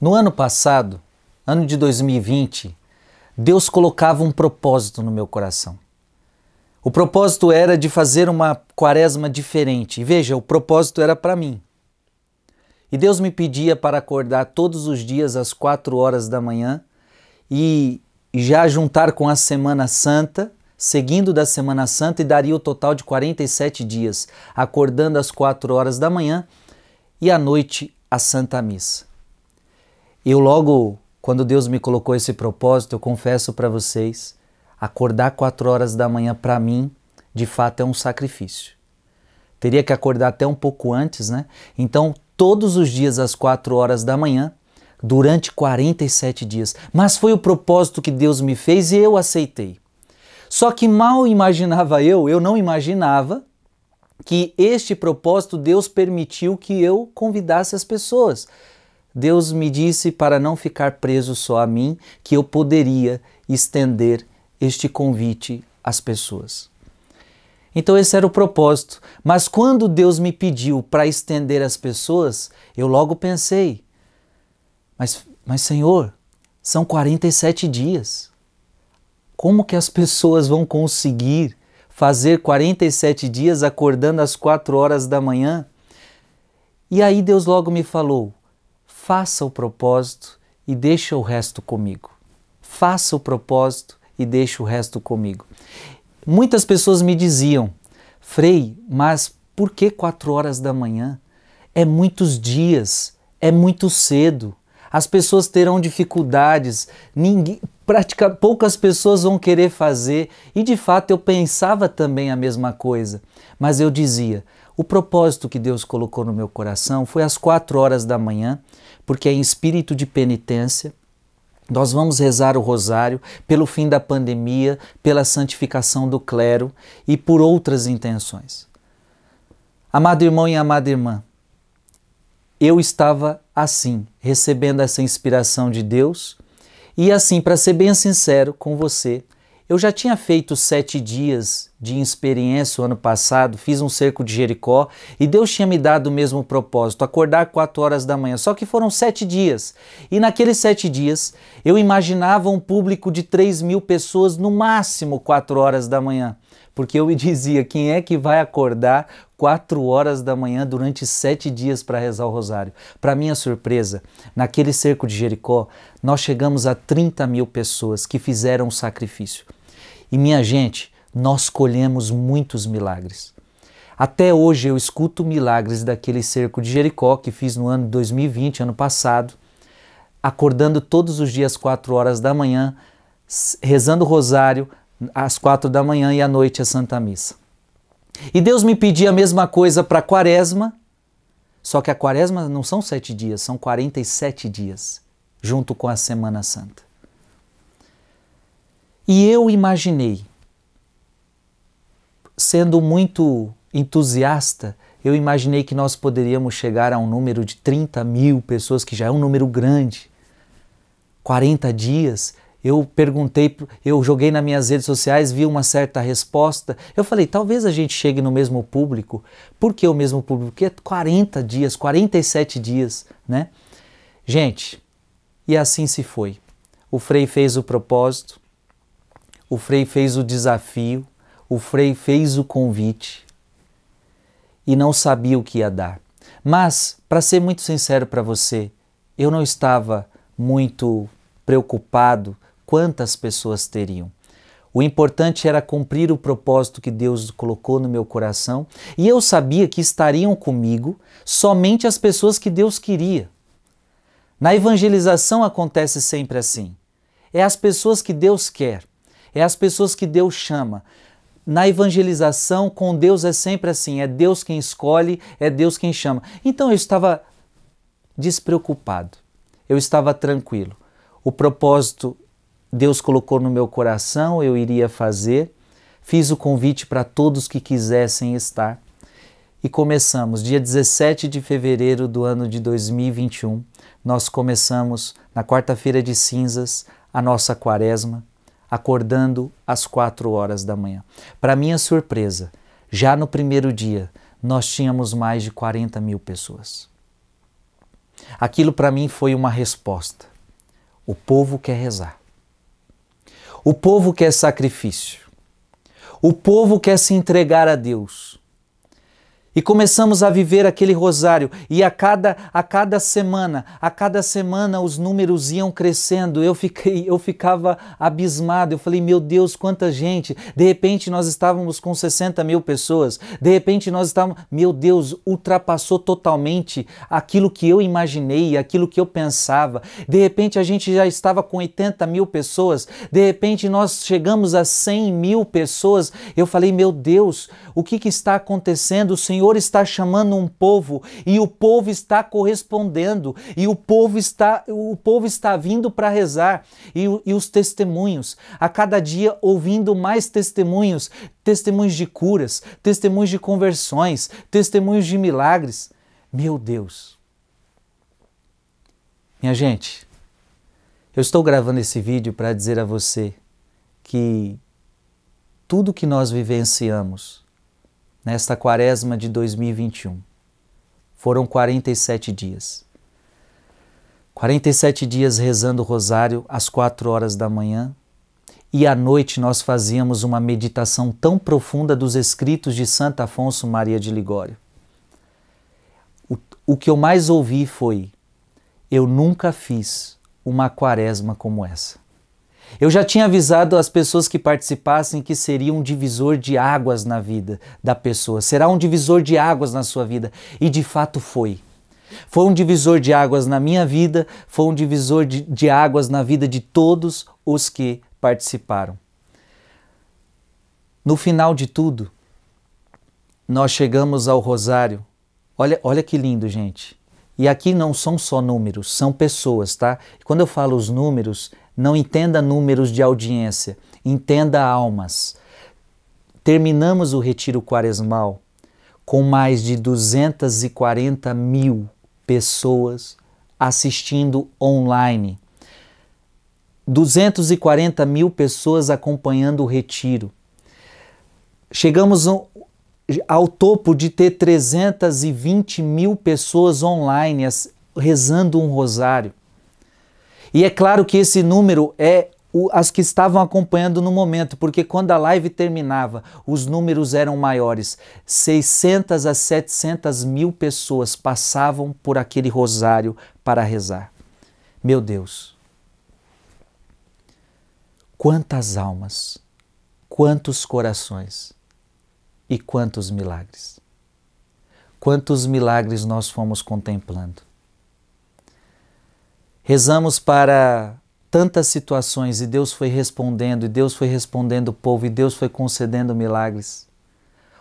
No ano passado, ano de 2020, Deus colocava um propósito no meu coração. O propósito era de fazer uma quaresma diferente. E veja, o propósito era para mim. E Deus me pedia para acordar todos os dias às quatro horas da manhã e já juntar com a Semana Santa, seguindo da Semana Santa, e daria o total de 47 dias, acordando às quatro horas da manhã e à noite a Santa Missa. Eu logo, quando Deus me colocou esse propósito, eu confesso para vocês, acordar quatro horas da manhã para mim, de fato é um sacrifício. Teria que acordar até um pouco antes, né? Então, todos os dias às quatro horas da manhã, durante 47 dias. Mas foi o propósito que Deus me fez e eu aceitei. Só que mal imaginava eu, eu não imaginava que este propósito Deus permitiu que eu convidasse as pessoas. Deus me disse para não ficar preso só a mim, que eu poderia estender este convite às pessoas. Então, esse era o propósito. Mas quando Deus me pediu para estender às pessoas, eu logo pensei: mas, mas Senhor, são 47 dias. Como que as pessoas vão conseguir fazer 47 dias acordando às 4 horas da manhã? E aí Deus logo me falou: Faça o propósito e deixa o resto comigo. Faça o propósito e deixa o resto comigo. Muitas pessoas me diziam, Frei, mas por que quatro horas da manhã? É muitos dias, é muito cedo. As pessoas terão dificuldades, ninguém, pratica, poucas pessoas vão querer fazer. E de fato eu pensava também a mesma coisa, mas eu dizia: o propósito que Deus colocou no meu coração foi às quatro horas da manhã, porque é em espírito de penitência. Nós vamos rezar o rosário pelo fim da pandemia, pela santificação do clero e por outras intenções. Amado irmão e amada irmã, eu estava assim, recebendo essa inspiração de Deus, e assim, para ser bem sincero com você, eu já tinha feito sete dias de experiência o ano passado, fiz um cerco de Jericó e Deus tinha me dado o mesmo propósito, acordar quatro horas da manhã. Só que foram sete dias. E naqueles sete dias eu imaginava um público de 3 mil pessoas, no máximo quatro horas da manhã. Porque eu me dizia: quem é que vai acordar quatro horas da manhã durante sete dias para rezar o rosário? Para minha surpresa, naquele cerco de Jericó, nós chegamos a 30 mil pessoas que fizeram o sacrifício. E minha gente, nós colhemos muitos milagres. Até hoje eu escuto milagres daquele cerco de Jericó que fiz no ano 2020, ano passado, acordando todos os dias às 4 horas da manhã, rezando o rosário às 4 da manhã e à noite a Santa Missa. E Deus me pedia a mesma coisa para a quaresma, só que a quaresma não são sete dias, são 47 dias, junto com a Semana Santa. E eu imaginei, sendo muito entusiasta, eu imaginei que nós poderíamos chegar a um número de 30 mil pessoas, que já é um número grande. 40 dias, eu perguntei, eu joguei nas minhas redes sociais, vi uma certa resposta. Eu falei, talvez a gente chegue no mesmo público. Por que o mesmo público? Porque é 40 dias, 47 dias, né? Gente, e assim se foi. O Frei fez o propósito, o Frei fez o desafio, o Frei fez o convite e não sabia o que ia dar. Mas, para ser muito sincero para você, eu não estava muito preocupado quantas pessoas teriam. O importante era cumprir o propósito que Deus colocou no meu coração, e eu sabia que estariam comigo somente as pessoas que Deus queria. Na evangelização acontece sempre assim: é as pessoas que Deus quer é as pessoas que Deus chama. Na evangelização, com Deus é sempre assim: é Deus quem escolhe, é Deus quem chama. Então eu estava despreocupado, eu estava tranquilo. O propósito Deus colocou no meu coração, eu iria fazer. Fiz o convite para todos que quisessem estar. E começamos, dia 17 de fevereiro do ano de 2021, nós começamos na quarta-feira de cinzas a nossa quaresma acordando às quatro horas da manhã. Para minha surpresa, já no primeiro dia, nós tínhamos mais de 40 mil pessoas. Aquilo para mim foi uma resposta. O povo quer rezar. O povo quer sacrifício. O povo quer se entregar a Deus. E começamos a viver aquele rosário, e a cada, a cada semana, a cada semana os números iam crescendo. Eu fiquei, eu ficava abismado. Eu falei, meu Deus, quanta gente! De repente nós estávamos com 60 mil pessoas, de repente nós estávamos, meu Deus, ultrapassou totalmente aquilo que eu imaginei, aquilo que eu pensava. De repente a gente já estava com 80 mil pessoas, de repente nós chegamos a 100 mil pessoas. Eu falei, meu Deus, o que, que está acontecendo? O Senhor Senhor está chamando um povo e o povo está correspondendo e o povo está o povo está vindo para rezar e, e os testemunhos a cada dia ouvindo mais testemunhos, testemunhos de curas, testemunhos de conversões, testemunhos de milagres. Meu Deus. Minha gente, eu estou gravando esse vídeo para dizer a você que tudo que nós vivenciamos nesta quaresma de 2021. Foram 47 dias. 47 dias rezando o rosário às quatro horas da manhã, e à noite nós fazíamos uma meditação tão profunda dos escritos de Santo Afonso Maria de Ligório. O, o que eu mais ouvi foi: eu nunca fiz uma quaresma como essa. Eu já tinha avisado as pessoas que participassem que seria um divisor de águas na vida da pessoa. Será um divisor de águas na sua vida. E de fato foi. Foi um divisor de águas na minha vida, foi um divisor de, de águas na vida de todos os que participaram. No final de tudo, nós chegamos ao Rosário. Olha, olha que lindo, gente. E aqui não são só números, são pessoas, tá? quando eu falo os números, não entenda números de audiência, entenda almas. Terminamos o retiro quaresmal com mais de 240 mil pessoas assistindo online. 240 mil pessoas acompanhando o retiro. Chegamos ao topo de ter 320 mil pessoas online rezando um rosário. E é claro que esse número é o, as que estavam acompanhando no momento, porque quando a live terminava, os números eram maiores. 600 a 700 mil pessoas passavam por aquele rosário para rezar. Meu Deus, quantas almas, quantos corações e quantos milagres. Quantos milagres nós fomos contemplando. Rezamos para tantas situações e Deus foi respondendo, e Deus foi respondendo o povo, e Deus foi concedendo milagres.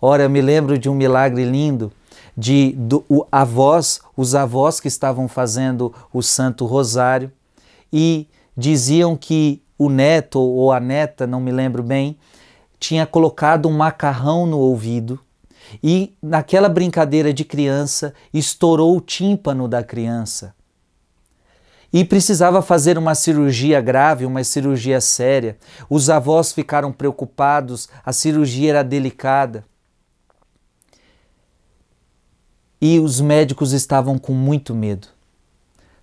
Ora, eu me lembro de um milagre lindo de do, o, avós, os avós que estavam fazendo o Santo Rosário e diziam que o neto ou a neta, não me lembro bem, tinha colocado um macarrão no ouvido e naquela brincadeira de criança estourou o tímpano da criança e precisava fazer uma cirurgia grave, uma cirurgia séria. Os avós ficaram preocupados, a cirurgia era delicada. E os médicos estavam com muito medo.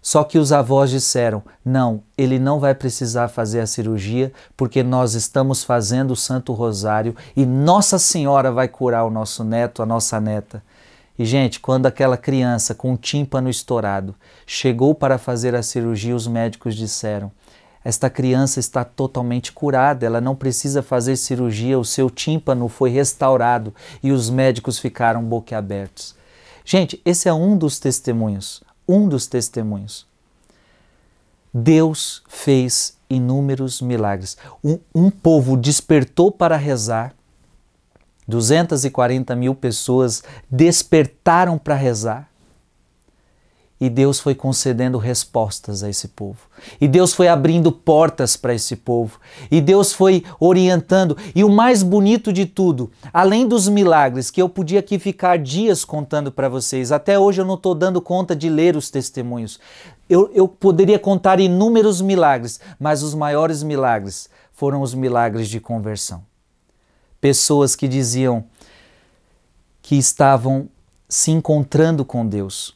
Só que os avós disseram: não, ele não vai precisar fazer a cirurgia, porque nós estamos fazendo o Santo Rosário e Nossa Senhora vai curar o nosso neto, a nossa neta. E, gente, quando aquela criança com o tímpano estourado chegou para fazer a cirurgia, os médicos disseram: Esta criança está totalmente curada, ela não precisa fazer cirurgia, o seu tímpano foi restaurado e os médicos ficaram boquiabertos. Gente, esse é um dos testemunhos, um dos testemunhos. Deus fez inúmeros milagres. Um, um povo despertou para rezar 240 mil pessoas despertaram para rezar. E Deus foi concedendo respostas a esse povo. E Deus foi abrindo portas para esse povo. E Deus foi orientando. E o mais bonito de tudo, além dos milagres, que eu podia aqui ficar dias contando para vocês, até hoje eu não estou dando conta de ler os testemunhos. Eu, eu poderia contar inúmeros milagres, mas os maiores milagres foram os milagres de conversão pessoas que diziam que estavam se encontrando com Deus.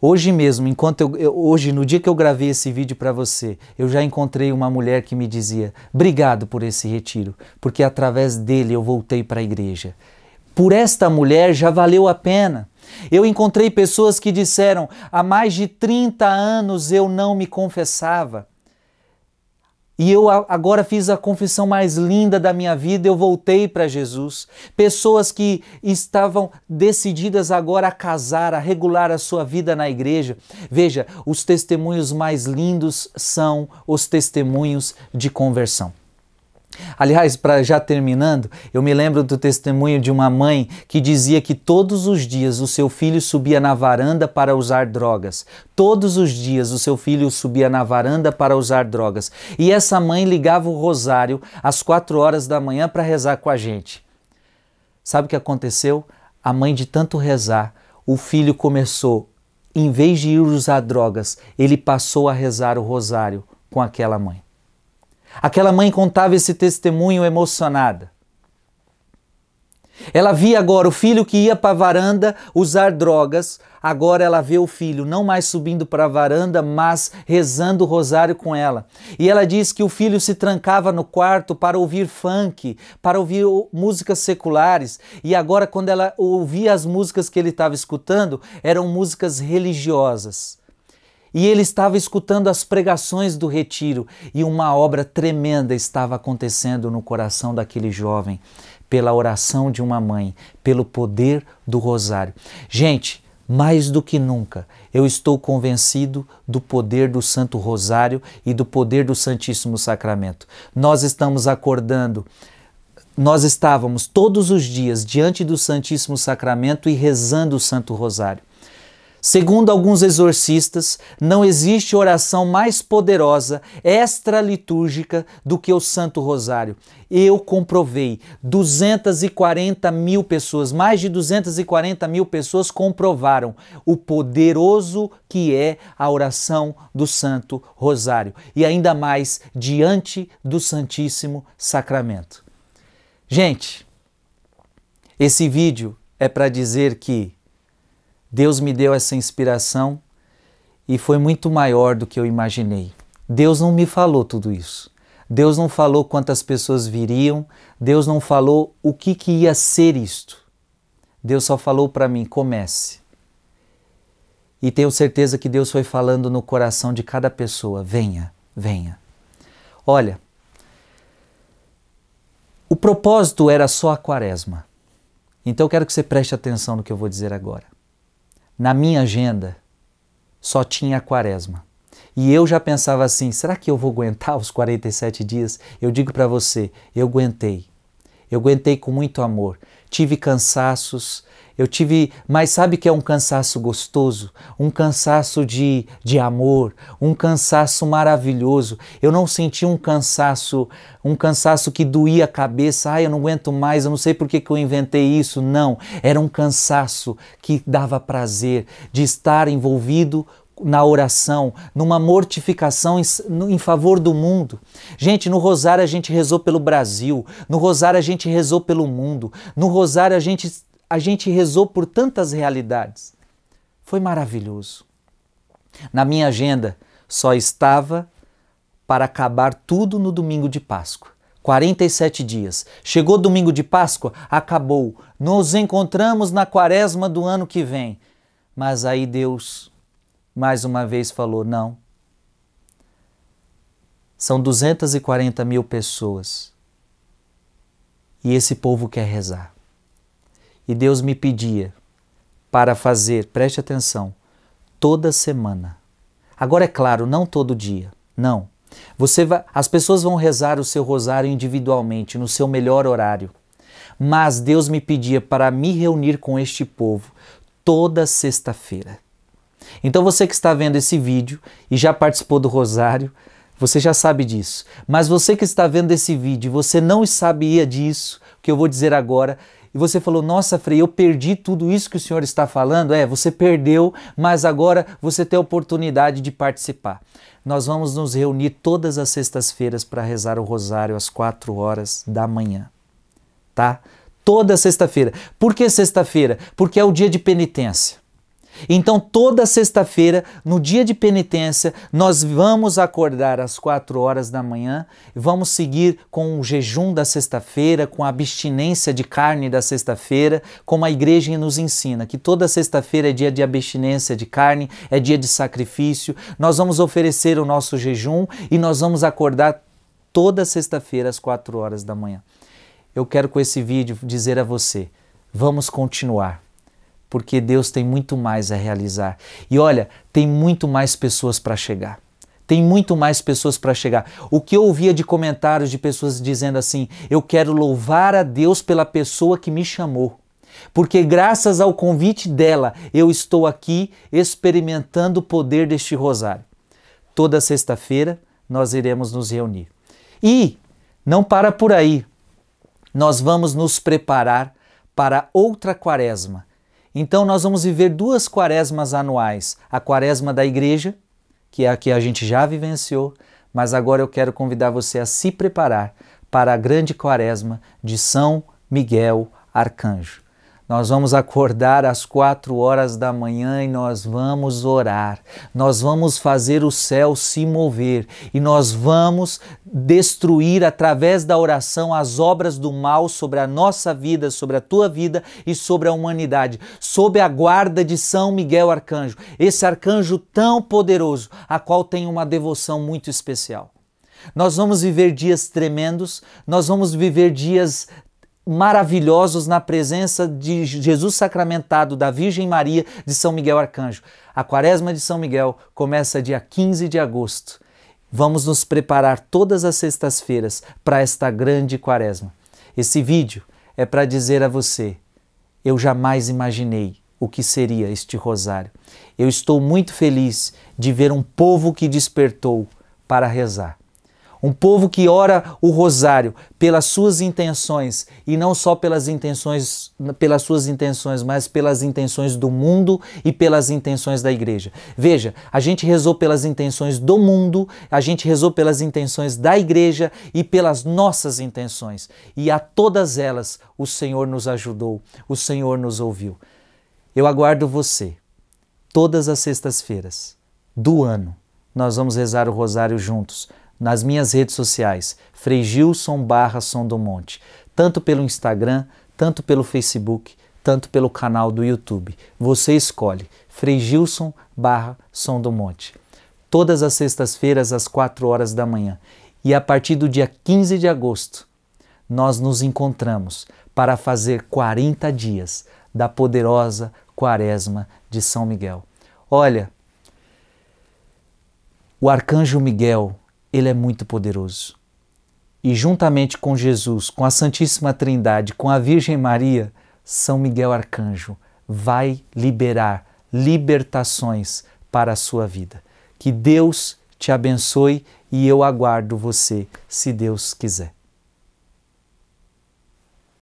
Hoje mesmo, enquanto eu, eu hoje no dia que eu gravei esse vídeo para você, eu já encontrei uma mulher que me dizia: "Obrigado por esse retiro, porque através dele eu voltei para a igreja". Por esta mulher já valeu a pena. Eu encontrei pessoas que disseram: "Há mais de 30 anos eu não me confessava". E eu agora fiz a confissão mais linda da minha vida, eu voltei para Jesus. Pessoas que estavam decididas agora a casar, a regular a sua vida na igreja. Veja, os testemunhos mais lindos são os testemunhos de conversão. Aliás, para já terminando, eu me lembro do testemunho de uma mãe que dizia que todos os dias o seu filho subia na varanda para usar drogas. Todos os dias o seu filho subia na varanda para usar drogas. E essa mãe ligava o rosário às quatro horas da manhã para rezar com a gente. Sabe o que aconteceu? A mãe, de tanto rezar, o filho começou, em vez de ir usar drogas, ele passou a rezar o rosário com aquela mãe. Aquela mãe contava esse testemunho emocionada. Ela via agora o filho que ia para a varanda usar drogas, agora ela vê o filho não mais subindo para a varanda, mas rezando o rosário com ela. E ela diz que o filho se trancava no quarto para ouvir funk, para ouvir músicas seculares, e agora quando ela ouvia as músicas que ele estava escutando, eram músicas religiosas. E ele estava escutando as pregações do retiro e uma obra tremenda estava acontecendo no coração daquele jovem, pela oração de uma mãe, pelo poder do rosário. Gente, mais do que nunca, eu estou convencido do poder do Santo Rosário e do poder do Santíssimo Sacramento. Nós estamos acordando nós estávamos todos os dias diante do Santíssimo Sacramento e rezando o Santo Rosário. Segundo alguns exorcistas, não existe oração mais poderosa, extralitúrgica, do que o Santo Rosário. Eu comprovei, 240 mil pessoas, mais de 240 mil pessoas comprovaram o poderoso que é a oração do Santo Rosário. E ainda mais diante do Santíssimo Sacramento. Gente, esse vídeo é para dizer que Deus me deu essa inspiração e foi muito maior do que eu imaginei. Deus não me falou tudo isso. Deus não falou quantas pessoas viriam, Deus não falou o que, que ia ser isto. Deus só falou para mim: comece. E tenho certeza que Deus foi falando no coração de cada pessoa: venha, venha. Olha, o propósito era só a quaresma. Então eu quero que você preste atenção no que eu vou dizer agora na minha agenda só tinha a quaresma. E eu já pensava assim: será que eu vou aguentar os 47 dias? Eu digo para você: eu aguentei. Eu aguentei com muito amor. Tive cansaços, eu tive, mas sabe que é um cansaço gostoso, um cansaço de, de amor, um cansaço maravilhoso. Eu não senti um cansaço, um cansaço que doía a cabeça, ai, eu não aguento mais, eu não sei por que, que eu inventei isso. Não, era um cansaço que dava prazer de estar envolvido na oração, numa mortificação em, favor do mundo. Gente, no rosário a gente rezou pelo Brasil, no rosário a gente rezou pelo mundo, no rosário a gente a gente rezou por tantas realidades. Foi maravilhoso. Na minha agenda só estava para acabar tudo no domingo de Páscoa. 47 dias. Chegou domingo de Páscoa, acabou. Nos encontramos na quaresma do ano que vem. Mas aí Deus mais uma vez falou: não. São 240 mil pessoas. E esse povo quer rezar. E Deus me pedia para fazer, preste atenção, toda semana. Agora é claro, não todo dia, não. Você vai, as pessoas vão rezar o seu rosário individualmente, no seu melhor horário. Mas Deus me pedia para me reunir com este povo toda sexta-feira. Então você que está vendo esse vídeo e já participou do rosário, você já sabe disso. Mas você que está vendo esse vídeo, você não sabia disso, que eu vou dizer agora, e você falou: Nossa, Frei, eu perdi tudo isso que o senhor está falando. É, você perdeu, mas agora você tem a oportunidade de participar. Nós vamos nos reunir todas as sextas-feiras para rezar o rosário às quatro horas da manhã, tá? Toda sexta-feira. Por que sexta-feira? Porque é o dia de penitência. Então, toda sexta-feira, no dia de penitência, nós vamos acordar às quatro horas da manhã, vamos seguir com o jejum da sexta-feira, com a abstinência de carne da sexta-feira, como a igreja nos ensina, que toda sexta-feira é dia de abstinência de carne, é dia de sacrifício. Nós vamos oferecer o nosso jejum e nós vamos acordar toda sexta-feira às quatro horas da manhã. Eu quero com esse vídeo dizer a você: vamos continuar porque Deus tem muito mais a realizar. E olha, tem muito mais pessoas para chegar. Tem muito mais pessoas para chegar. O que eu ouvia de comentários de pessoas dizendo assim: eu quero louvar a Deus pela pessoa que me chamou, porque graças ao convite dela eu estou aqui experimentando o poder deste rosário. Toda sexta-feira nós iremos nos reunir. E não para por aí, nós vamos nos preparar para outra quaresma então nós vamos viver duas quaresmas anuais: a quaresma da igreja, que é a que a gente já vivenciou, mas agora eu quero convidar você a se preparar para a grande quaresma de São Miguel Arcanjo. Nós vamos acordar às quatro horas da manhã e nós vamos orar. Nós vamos fazer o céu se mover e nós vamos destruir através da oração as obras do mal sobre a nossa vida, sobre a tua vida e sobre a humanidade. Sob a guarda de São Miguel Arcanjo, esse arcanjo tão poderoso, a qual tem uma devoção muito especial. Nós vamos viver dias tremendos, nós vamos viver dias maravilhosos na presença de Jesus sacramentado, da Virgem Maria de São Miguel Arcanjo. A Quaresma de São Miguel começa dia 15 de agosto. Vamos nos preparar todas as sextas-feiras para esta grande Quaresma. Esse vídeo é para dizer a você: eu jamais imaginei o que seria este rosário. Eu estou muito feliz de ver um povo que despertou para rezar. Um povo que ora o rosário pelas suas intenções e não só pelas intenções, pelas suas intenções, mas pelas intenções do mundo e pelas intenções da igreja. Veja, a gente rezou pelas intenções do mundo, a gente rezou pelas intenções da igreja e pelas nossas intenções. E a todas elas o Senhor nos ajudou, o Senhor nos ouviu. Eu aguardo você todas as sextas-feiras do ano. Nós vamos rezar o rosário juntos nas minhas redes sociais, Freigilson barra Som do Monte, tanto pelo Instagram, tanto pelo Facebook, tanto pelo canal do YouTube. Você escolhe Freigilson barra Som do Monte. Todas as sextas-feiras às 4 horas da manhã. E a partir do dia 15 de agosto, nós nos encontramos para fazer 40 dias da poderosa Quaresma de São Miguel. Olha, o arcanjo Miguel ele é muito poderoso. E juntamente com Jesus, com a Santíssima Trindade, com a Virgem Maria, São Miguel Arcanjo vai liberar libertações para a sua vida. Que Deus te abençoe e eu aguardo você, se Deus quiser.